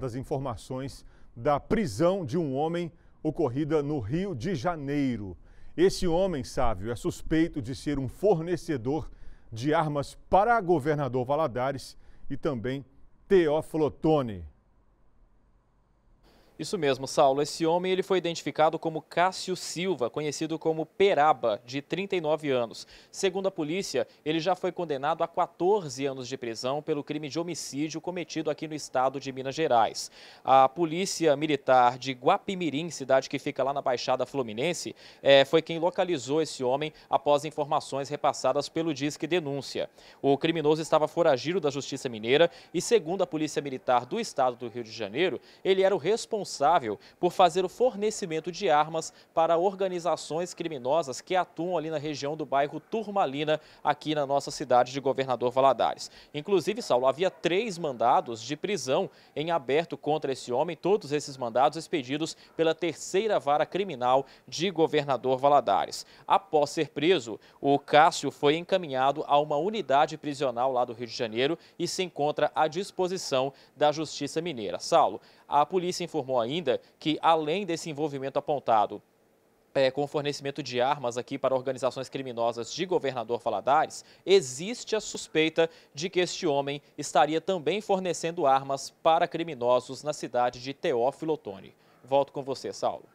das informações da prisão de um homem ocorrida no Rio de Janeiro. Esse homem, Sávio, é suspeito de ser um fornecedor de armas para governador Valadares e também Teófilo Otoni. Isso mesmo, Saulo. Esse homem ele foi identificado como Cássio Silva, conhecido como Peraba, de 39 anos. Segundo a polícia, ele já foi condenado a 14 anos de prisão pelo crime de homicídio cometido aqui no estado de Minas Gerais. A polícia militar de Guapimirim, cidade que fica lá na Baixada Fluminense, é, foi quem localizou esse homem após informações repassadas pelo Disque Denúncia. O criminoso estava foragido da Justiça Mineira e, segundo a polícia militar do estado do Rio de Janeiro, ele era o responsável responsável por fazer o fornecimento de armas para organizações criminosas que atuam ali na região do bairro Turmalina, aqui na nossa cidade de Governador Valadares. Inclusive, Saulo, havia três mandados de prisão em aberto contra esse homem, todos esses mandados expedidos pela terceira vara criminal de Governador Valadares. Após ser preso, o Cássio foi encaminhado a uma unidade prisional lá do Rio de Janeiro e se encontra à disposição da Justiça Mineira. Saulo, a polícia informou afirmou ainda que, além desse envolvimento apontado é, com fornecimento de armas aqui para organizações criminosas de governador Valadares, existe a suspeita de que este homem estaria também fornecendo armas para criminosos na cidade de Teófilo Otoni. Volto com você, Saulo.